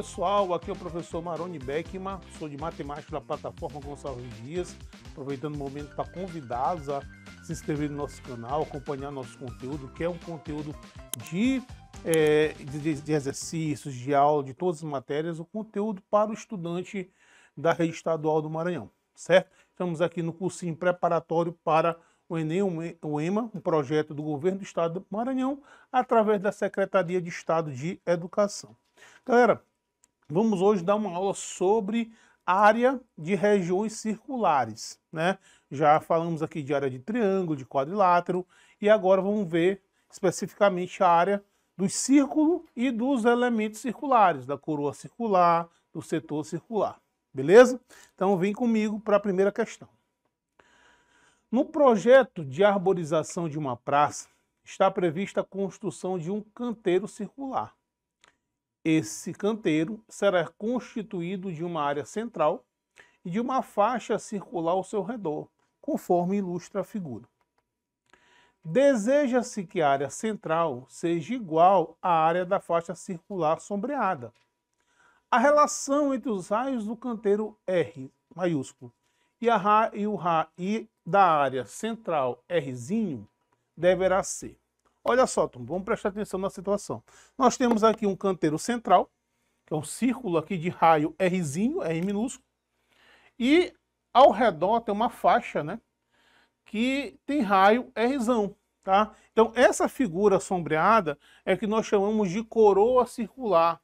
pessoal, aqui é o professor Maroni Beckman, sou de matemática da plataforma Gonçalves Dias, aproveitando o momento para convidados a se inscrever no nosso canal, acompanhar nosso conteúdo, que é um conteúdo de, é, de, de exercícios, de aula, de todas as matérias, o um conteúdo para o estudante da rede estadual do Maranhão, certo? Estamos aqui no cursinho preparatório para o Enem, o EMA, um projeto do governo do estado do Maranhão, através da Secretaria de Estado de Educação. Galera, Vamos hoje dar uma aula sobre área de regiões circulares, né? Já falamos aqui de área de triângulo, de quadrilátero, e agora vamos ver especificamente a área do círculo e dos elementos circulares, da coroa circular, do setor circular. Beleza? Então vem comigo para a primeira questão. No projeto de arborização de uma praça, está prevista a construção de um canteiro circular. Esse canteiro será constituído de uma área central e de uma faixa circular ao seu redor, conforme ilustra a figura. Deseja-se que a área central seja igual à área da faixa circular sombreada. A relação entre os raios do canteiro R maiúsculo e, a, e o raio da área central Rzinho deverá ser Olha só, Tom, vamos prestar atenção na situação. Nós temos aqui um canteiro central, que é um círculo aqui de raio Rzinho, R minúsculo, e ao redor tem uma faixa, né, que tem raio Rzão, tá? Então essa figura sombreada é que nós chamamos de coroa circular.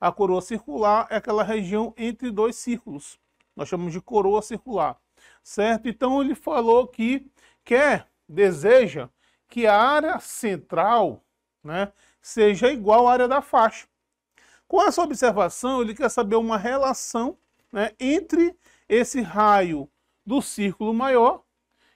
A coroa circular é aquela região entre dois círculos. Nós chamamos de coroa circular, certo? Então ele falou que quer, deseja que a área central né, seja igual à área da faixa. Com essa observação, ele quer saber uma relação né, entre esse raio do círculo maior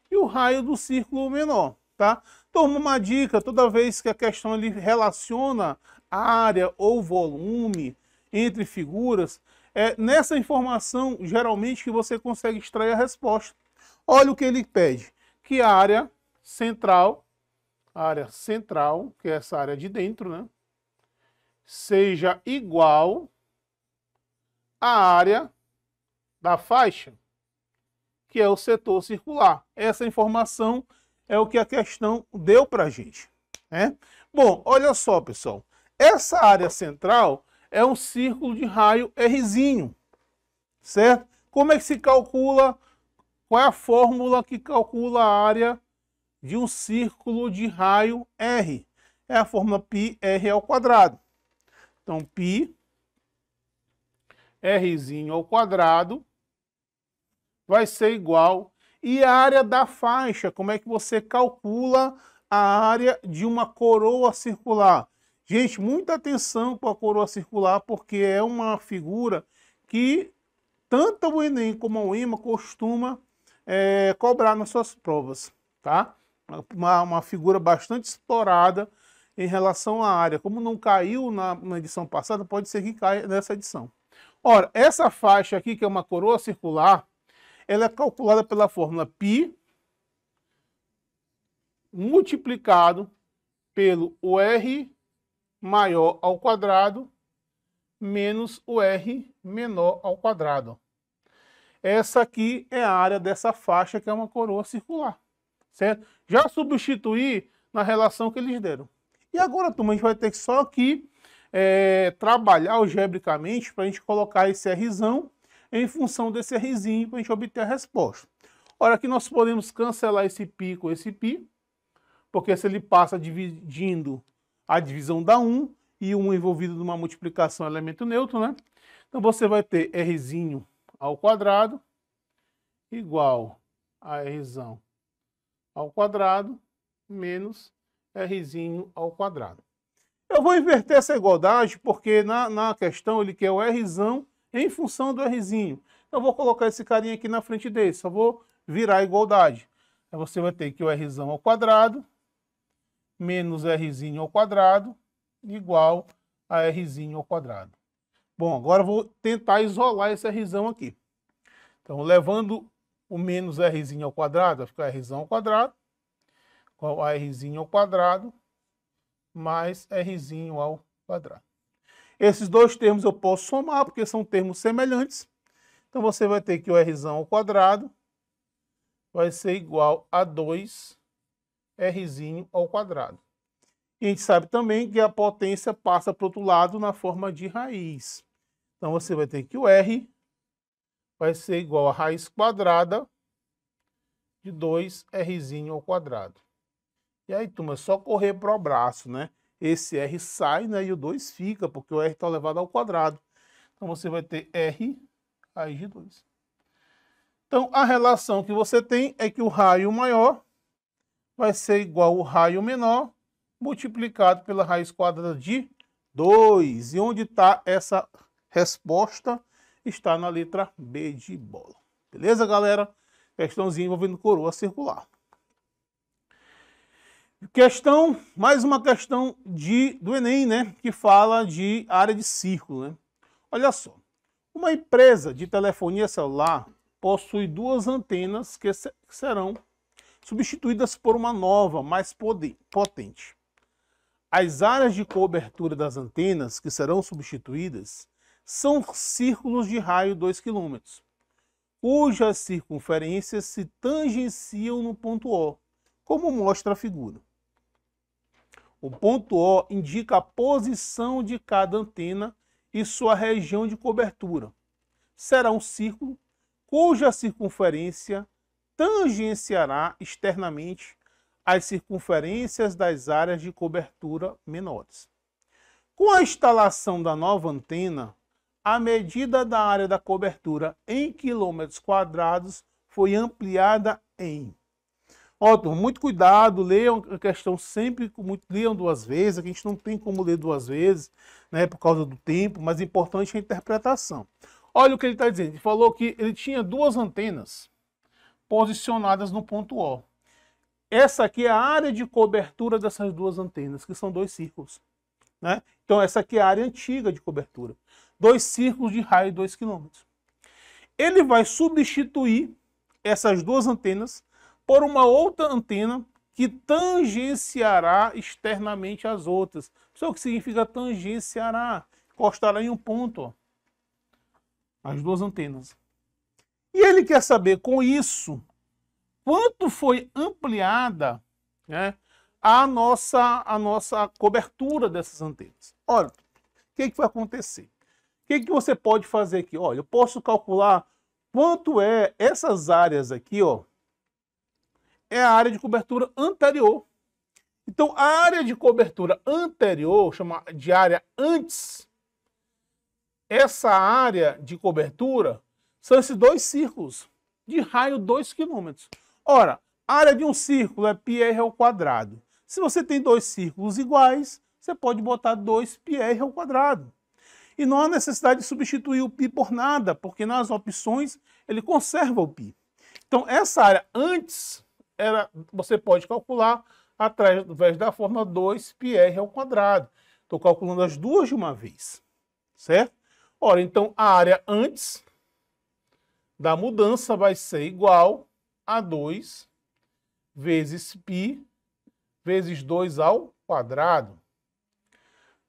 e o raio do círculo menor. Tá? Toma uma dica, toda vez que a questão ele relaciona área ou volume entre figuras, é nessa informação, geralmente, que você consegue extrair a resposta. Olha o que ele pede, que a área central área central, que é essa área de dentro, né? Seja igual à área da faixa, que é o setor circular. Essa informação é o que a questão deu para a gente. Né? Bom, olha só, pessoal. Essa área central é um círculo de raio Rzinho, certo? Como é que se calcula? Qual é a fórmula que calcula a área de um círculo de raio R. É a fórmula πr ao quadrado. Então, π rzinho ao quadrado vai ser igual. E a área da faixa, como é que você calcula a área de uma coroa circular? Gente, muita atenção com a coroa circular, porque é uma figura que tanto o Enem como o UEMA costuma é, cobrar nas suas provas, tá? uma, uma figura bastante explorada em relação à área. Como não caiu na, na, edição passada, pode ser que caia nessa edição. Ora, essa faixa aqui, que é uma coroa circular, ela é calculada pela fórmula π multiplicado pelo r maior ao quadrado menos o r menor ao quadrado. Essa aqui é a área dessa faixa que é uma coroa circular certo? Já substituir na relação que eles deram. E agora, turma, a gente vai ter que só aqui é, trabalhar algebricamente para a gente colocar esse R em função desse Rzinho para a gente obter a resposta. Olha aqui nós podemos cancelar esse π com esse π, porque se ele passa dividindo a divisão da 1 e 1 envolvido numa multiplicação é elemento neutro, né? Então você vai ter Rzinho ao quadrado igual a R ao quadrado menos Rzinho ao quadrado. Eu vou inverter essa igualdade porque na, na questão ele quer o R em função do Rzinho. Eu vou colocar esse carinha aqui na frente dele, só vou virar a igualdade. Aí você vai ter que o R ao quadrado menos R ao quadrado igual a R ao quadrado. Bom, agora eu vou tentar isolar esse R aqui. Então, levando o menos rzinho ao quadrado, vai ficar rzão ao quadrado, qual rzinho ao quadrado, mais rzinho ao quadrado. Esses dois termos eu posso somar, porque são termos semelhantes. Então, você vai ter que o rzão ao quadrado vai ser igual a 2 rzinho ao quadrado. E a gente sabe também que a potência passa para o outro lado na forma de raiz. Então, você vai ter que o r vai ser igual a raiz quadrada de 2rzinho ao quadrado. E aí, turma, é só correr para o abraço, né? Esse R sai né, e o 2 fica, porque o R está elevado ao quadrado. Então, você vai ter R raiz de 2. Então, a relação que você tem é que o raio maior vai ser igual ao raio menor multiplicado pela raiz quadrada de 2. E onde está essa resposta? está na letra B de bola. Beleza, galera? Questãozinha envolvendo coroa circular. Questão, mais uma questão de, do Enem, né? Que fala de área de círculo, né? Olha só. Uma empresa de telefonia celular possui duas antenas que serão substituídas por uma nova, mais potente. As áreas de cobertura das antenas que serão substituídas são círculos de raio 2 km, cujas circunferências se tangenciam no ponto O, como mostra a figura. O ponto O indica a posição de cada antena e sua região de cobertura. Será um círculo cuja circunferência tangenciará externamente as circunferências das áreas de cobertura menores. Com a instalação da nova antena, a medida da área da cobertura em quilômetros quadrados foi ampliada em. Ó, turma, muito cuidado, leiam a questão sempre, muito, leiam duas vezes, aqui a gente não tem como ler duas vezes, né, por causa do tempo, mas é importante a interpretação. Olha o que ele está dizendo, ele falou que ele tinha duas antenas posicionadas no ponto O. Essa aqui é a área de cobertura dessas duas antenas, que são dois círculos. Né? Então essa aqui é a área antiga de cobertura dois círculos de raio de 2 km. Ele vai substituir essas duas antenas por uma outra antena que tangenciará externamente as outras. Só é que significa tangenciará, encostará em um ponto, ó, as duas antenas. E ele quer saber com isso quanto foi ampliada né, a, nossa, a nossa cobertura dessas antenas. Olha, o que, é que vai acontecer? que, que você pode fazer aqui? Olha, eu posso calcular quanto é essas áreas aqui, ó. É a área de cobertura anterior. Então, a área de cobertura anterior, chama de área antes, essa área de cobertura são esses dois círculos de raio 2 km. Ora, a área de um círculo é πr ao quadrado. Se você tem dois círculos iguais, você pode botar 2πr ao quadrado. E não há necessidade de substituir o pi por nada, porque nas opções ele conserva o pi. Então, essa área antes era, você pode calcular através da forma 2πr ao quadrado. Estou calculando as duas de uma vez, certo? Ora, então a área antes da mudança vai ser igual a 2 vezes π vezes 2 ao quadrado.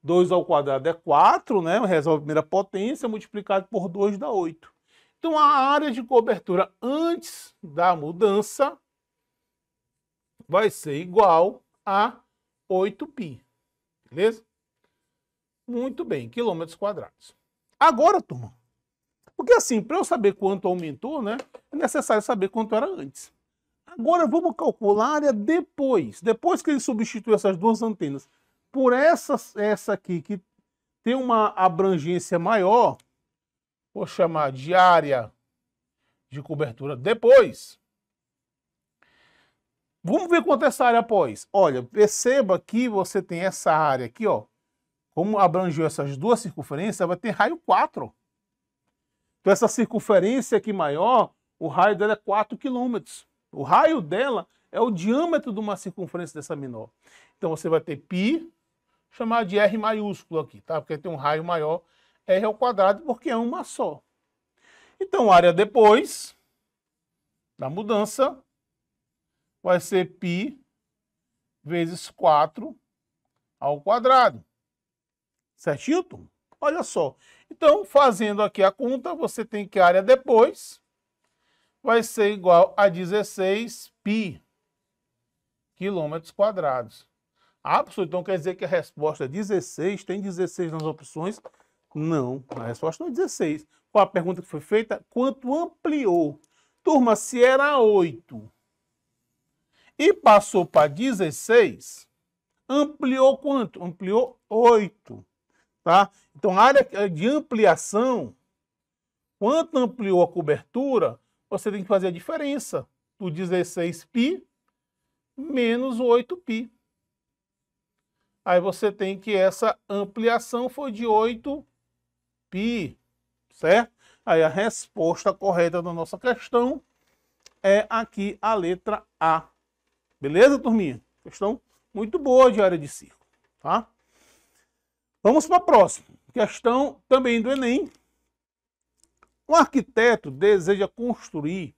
2 ao quadrado é 4, né? resolve a primeira potência, multiplicado por 2 dá 8. Então a área de cobertura antes da mudança vai ser igual a 8π. Beleza? Muito bem, quilômetros quadrados. Agora, turma, porque assim, para eu saber quanto aumentou, né, é necessário saber quanto era antes. Agora vamos calcular a área depois, depois que ele substitui essas duas antenas por essa, essa aqui, que tem uma abrangência maior, vou chamar de área de cobertura depois. Vamos ver quanto é essa área após. Olha, perceba que você tem essa área aqui, ó. Como abrangeu essas duas circunferências, vai ter raio 4. Então essa circunferência aqui maior, o raio dela é 4 quilômetros. O raio dela é o diâmetro de uma circunferência dessa menor. Então você vai ter π chamar de R maiúsculo aqui, tá? Porque tem um raio maior, R ao quadrado, porque é uma só. Então, a área depois da mudança vai ser π vezes 4 ao quadrado. Certinho, Tom? Olha só. Então, fazendo aqui a conta, você tem que a área depois vai ser igual a 16 π quilômetros quadrados absoluto. Então quer dizer que a resposta é 16, tem 16 nas opções? Não, a resposta não é 16. Qual a pergunta que foi feita? Quanto ampliou? Turma, se era 8 e passou para 16, ampliou quanto? Ampliou 8, tá? Então a área de ampliação, quanto ampliou a cobertura, você tem que fazer a diferença do 16π menos 8π. Aí você tem que essa ampliação foi de 8 π, certo? Aí a resposta correta da nossa questão é aqui a letra A. Beleza, turminha? Questão muito boa de área de círculo, tá? Vamos para a próxima. Questão também do Enem. Um arquiteto deseja construir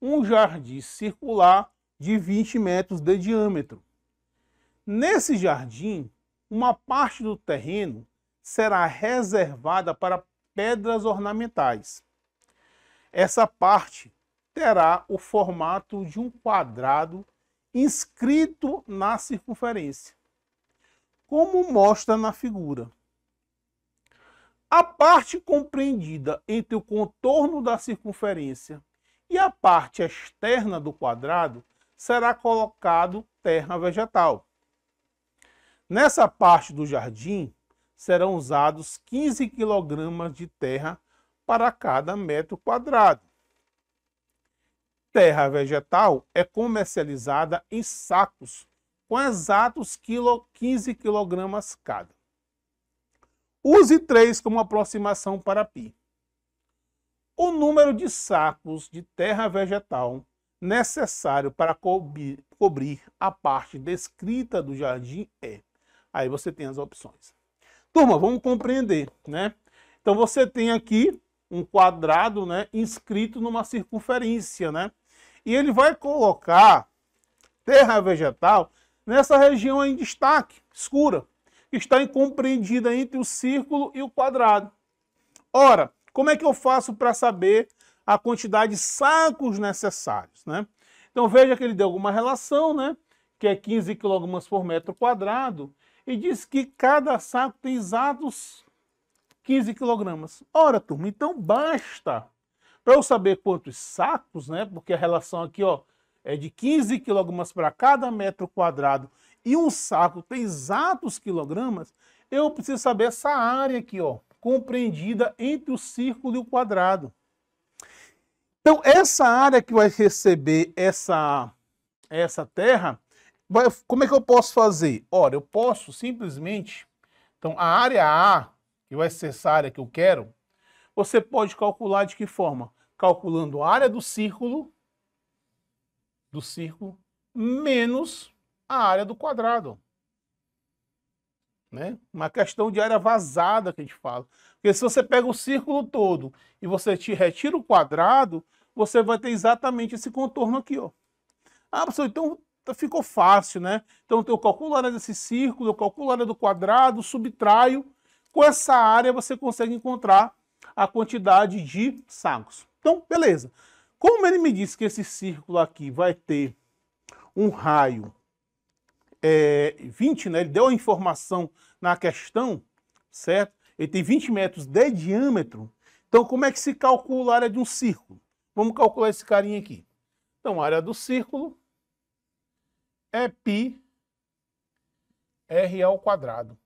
um jardim circular de 20 metros de diâmetro Nesse jardim, uma parte do terreno será reservada para pedras ornamentais. Essa parte terá o formato de um quadrado inscrito na circunferência, como mostra na figura. A parte compreendida entre o contorno da circunferência e a parte externa do quadrado será colocado terra vegetal. Nessa parte do jardim serão usados 15 kg de terra para cada metro quadrado. Terra vegetal é comercializada em sacos com exatos 15 kg cada. Use 3 como aproximação para π. O número de sacos de terra vegetal necessário para cobrir a parte descrita do jardim é Aí você tem as opções. Turma, vamos compreender, né? Então você tem aqui um quadrado, né, inscrito numa circunferência, né? E ele vai colocar terra vegetal nessa região em destaque, escura, que está incompreendida entre o círculo e o quadrado. Ora, como é que eu faço para saber a quantidade de sacos necessários, né? Então veja que ele deu alguma relação, né? Que é 15 kg por metro quadrado e diz que cada saco tem exatos 15 quilogramas. Ora, turma, então basta para eu saber quantos sacos, né? Porque a relação aqui, ó, é de 15 quilogramas para cada metro quadrado e um saco tem exatos quilogramas, eu preciso saber essa área aqui, ó, compreendida entre o círculo e o quadrado. Então, essa área que vai receber essa, essa terra como é que eu posso fazer? Ora, eu posso simplesmente. Então, a área A, que vai ser essa área que eu quero, você pode calcular de que forma? Calculando a área do círculo, do círculo, menos a área do quadrado. Né? Uma questão de área vazada que a gente fala. Porque se você pega o círculo todo e você te retira o quadrado, você vai ter exatamente esse contorno aqui, ó. Ah, professor, então ficou fácil, né? Então eu calculo a área desse círculo, eu calculo a área do quadrado, subtraio. Com essa área você consegue encontrar a quantidade de sacos. Então, beleza. Como ele me disse que esse círculo aqui vai ter um raio é, 20, né? Ele deu a informação na questão, certo? Ele tem 20 metros de diâmetro. Então, como é que se calcula a área de um círculo? Vamos calcular esse carinha aqui. Então, a área do círculo é π r ao quadrado.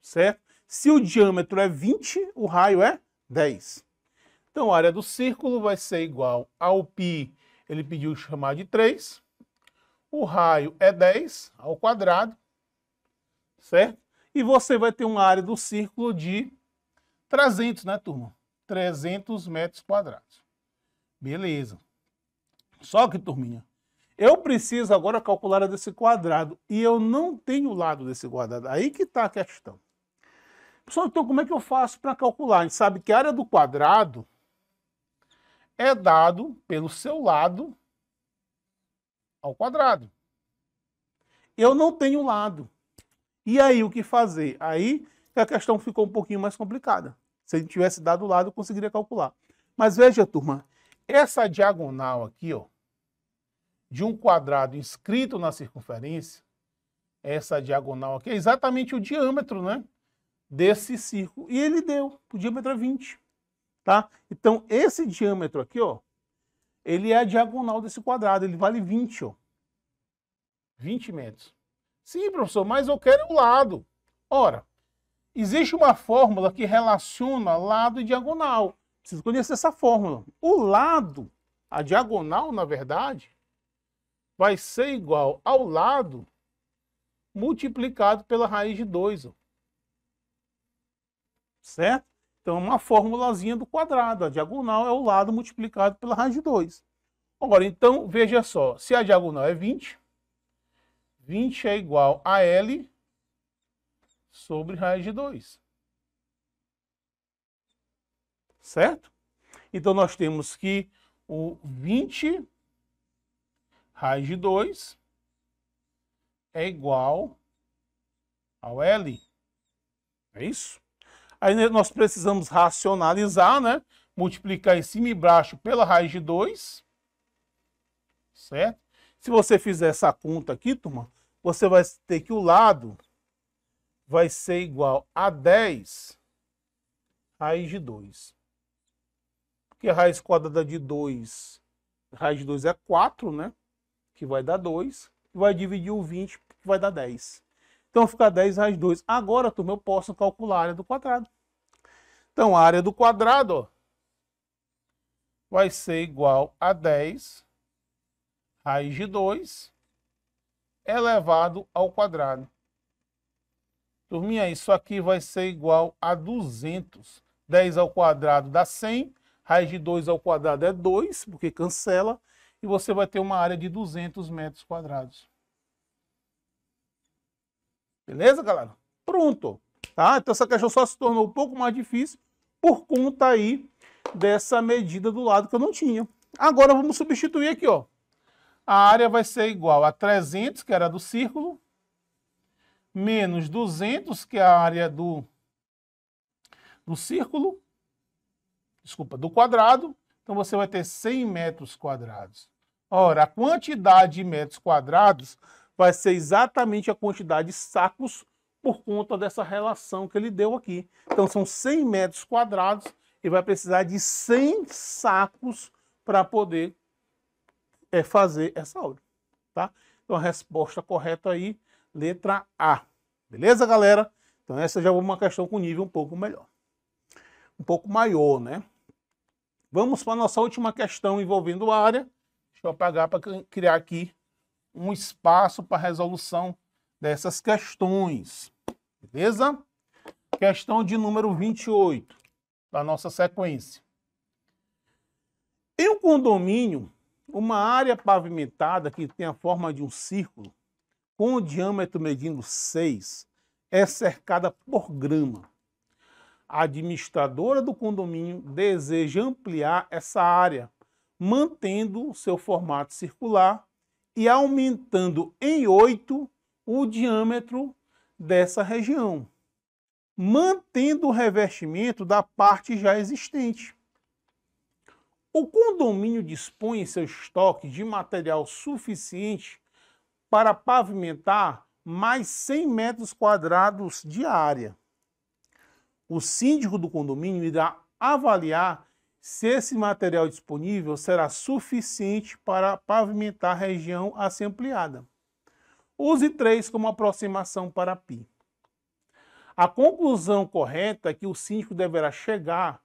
Certo? Se o diâmetro é 20, o raio é 10. Então a área do círculo vai ser igual ao π, ele pediu chamar de 3. O raio é 10 ao quadrado, certo? E você vai ter uma área do círculo de 300, né, turma? 300 metros quadrados. Beleza. Só que, turminha, eu preciso agora calcular a desse quadrado e eu não tenho o lado desse quadrado. Aí que está a questão. Pessoal, então como é que eu faço para calcular? A gente sabe que a área do quadrado é dado pelo seu lado ao quadrado. Eu não tenho lado. E aí, o que fazer? Aí a questão ficou um pouquinho mais complicada. Se a gente tivesse dado o lado, eu conseguiria calcular. Mas veja, turma, essa diagonal aqui, ó, de um quadrado inscrito na circunferência, essa diagonal aqui é exatamente o diâmetro né, desse círculo. E ele deu, o diâmetro é 20. Tá? Então, esse diâmetro aqui, ó, ele é a diagonal desse quadrado, ele vale 20. Ó. 20 metros. Sim, professor, mas eu quero o lado. Ora, existe uma fórmula que relaciona lado e diagonal. Preciso conhecer essa fórmula. O lado, a diagonal, na verdade, vai ser igual ao lado multiplicado pela raiz de 2. Certo? Então, é uma formulazinha do quadrado. A diagonal é o lado multiplicado pela raiz de 2. Agora, então, veja só. Se a diagonal é 20, 20 é igual a L sobre raiz de 2. Certo? Então, nós temos que o 20 raiz de 2 é igual ao L. É isso? Aí nós precisamos racionalizar, né? Multiplicar em cima e baixo pela raiz de 2, certo? Se você fizer essa conta aqui, turma, você vai ter que o lado vai ser igual a 10 raiz de 2. Porque a raiz quadrada de 2, raiz de 2 é 4, né? que vai dar 2, vai dividir o 20, que vai dar 10. Então fica 10 raiz 2. Agora, turma, eu posso calcular a área do quadrado. Então, a área do quadrado ó, vai ser igual a 10 raiz de 2 elevado ao quadrado. Turminha, isso aqui vai ser igual a 200. 10 ao quadrado dá 100, raiz de 2 ao quadrado é 2, porque cancela e você vai ter uma área de 200 metros quadrados. Beleza, galera? Pronto. Tá? Então essa questão só se tornou um pouco mais difícil por conta aí dessa medida do lado que eu não tinha. Agora vamos substituir aqui, ó. A área vai ser igual a 300, que era do círculo, menos 200, que é a área do, do círculo, desculpa, do quadrado, então você vai ter 100 metros quadrados. Ora, a quantidade de metros quadrados vai ser exatamente a quantidade de sacos por conta dessa relação que ele deu aqui. Então são 100 metros quadrados e vai precisar de 100 sacos para poder é, fazer essa obra, tá? Então a resposta correta aí, letra A. Beleza, galera? Então essa já é uma questão com nível um pouco melhor. Um pouco maior, né? Vamos para a nossa última questão envolvendo área. Deixa eu apagar para criar aqui um espaço para resolução dessas questões. Beleza? Questão de número 28 da nossa sequência. Em um condomínio, uma área pavimentada que tem a forma de um círculo, com o diâmetro medindo 6, é cercada por grama. A administradora do condomínio deseja ampliar essa área, mantendo seu formato circular e aumentando em 8 o diâmetro dessa região, mantendo o revestimento da parte já existente. O condomínio dispõe em seu estoque de material suficiente para pavimentar mais 100 metros quadrados de área o síndico do condomínio irá avaliar se esse material disponível será suficiente para pavimentar a região a ser ampliada. Use 3 como aproximação para π. A conclusão correta é que o síndico deverá chegar,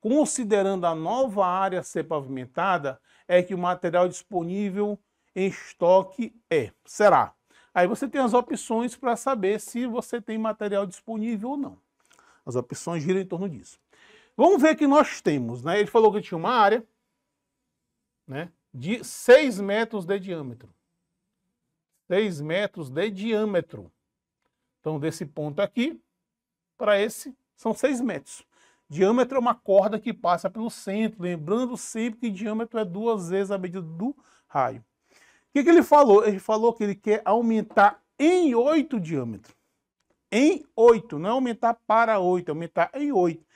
considerando a nova área a ser pavimentada, é que o material disponível em estoque é, será. Aí você tem as opções para saber se você tem material disponível ou não. As opções giram em torno disso. Vamos ver o que nós temos. Né? Ele falou que tinha uma área né, de 6 metros de diâmetro. 6 metros de diâmetro. Então, desse ponto aqui para esse, são 6 metros. Diâmetro é uma corda que passa pelo centro, lembrando sempre que diâmetro é duas vezes a medida do raio. O que, que ele falou? Ele falou que ele quer aumentar em 8 diâmetros em 8, não é aumentar para 8, é aumentar em 8.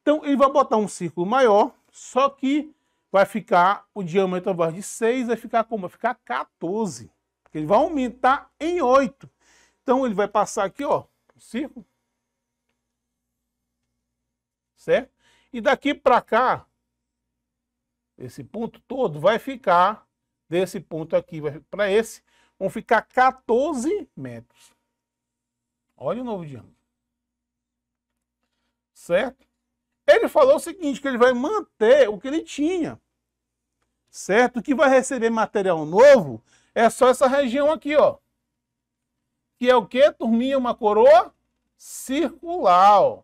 Então ele vai botar um círculo maior, só que vai ficar, o diâmetro ao vai de 6, vai ficar como? Vai ficar 14. Ele vai aumentar em 8. Então ele vai passar aqui, ó, o círculo. Certo? E daqui para cá, esse ponto todo vai ficar, desse ponto aqui para esse, vão ficar 14 metros. Olha o novo diâmetro. Certo? Ele falou o seguinte, que ele vai manter o que ele tinha. Certo? O que vai receber material novo é só essa região aqui, ó. Que é o que, turminha? Uma coroa circular, ó.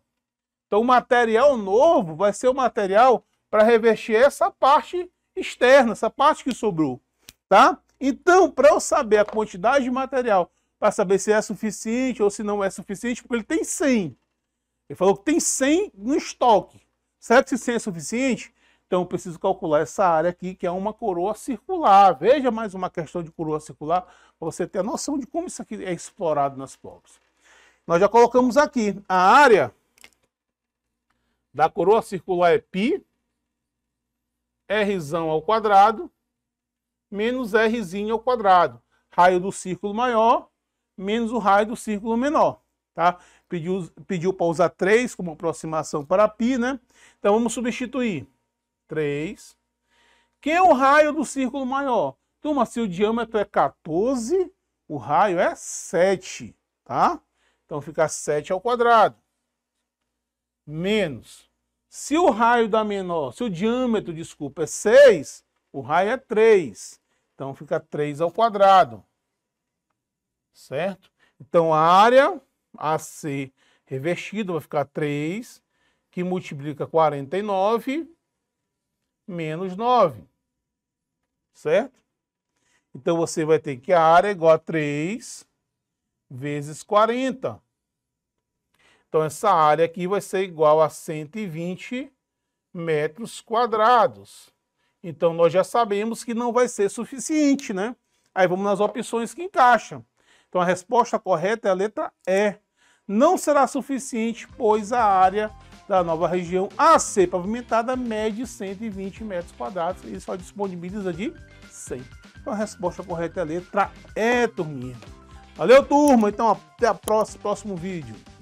Então, o material novo vai ser o material para revestir essa parte externa, essa parte que sobrou, tá? Então, para eu saber a quantidade de material para saber se é suficiente ou se não é suficiente, porque ele tem 100. Ele falou que tem 100 no estoque. Será que esse 100 é suficiente? Então eu preciso calcular essa área aqui, que é uma coroa circular. Veja mais uma questão de coroa circular, para você ter a noção de como isso aqui é explorado nas provas. Nós já colocamos aqui a área da coroa circular é π, r ao quadrado, menos r ao quadrado. Raio do círculo maior menos o raio do círculo menor. Tá? Pediu, pediu para usar 3 como aproximação para π, né? Então vamos substituir 3, que é o raio do círculo maior. Turma, se o diâmetro é 14, o raio é 7, tá? Então fica 7 ao quadrado. Menos. Se o raio da menor, se o diâmetro, desculpa, é 6, o raio é 3. Então fica 3 ao quadrado certo? Então, a área AC revestida vai ficar 3, que multiplica 49 menos 9, certo? Então, você vai ter que a área é igual a 3 vezes 40. Então, essa área aqui vai ser igual a 120 metros quadrados. Então, nós já sabemos que não vai ser suficiente, né? Aí vamos nas opções que encaixam. Então a resposta correta é a letra E. É, não será suficiente, pois a área da nova região a ser pavimentada mede 120 metros quadrados e só disponibiliza de 100. Então a resposta correta é a letra E, é, turminha. Valeu, turma. Então até o próximo vídeo.